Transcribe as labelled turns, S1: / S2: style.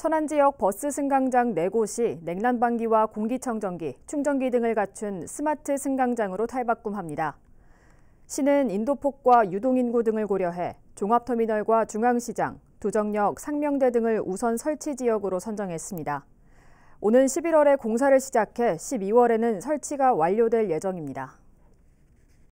S1: 천안 지역 버스 승강장 4곳이 냉난방기와 공기청정기, 충전기 등을 갖춘 스마트 승강장으로 탈바꿈합니다. 시는 인도폭과 유동인구 등을 고려해 종합터미널과 중앙시장, 두정역, 상명대 등을 우선 설치 지역으로 선정했습니다. 오는 11월에 공사를 시작해 12월에는 설치가 완료될 예정입니다.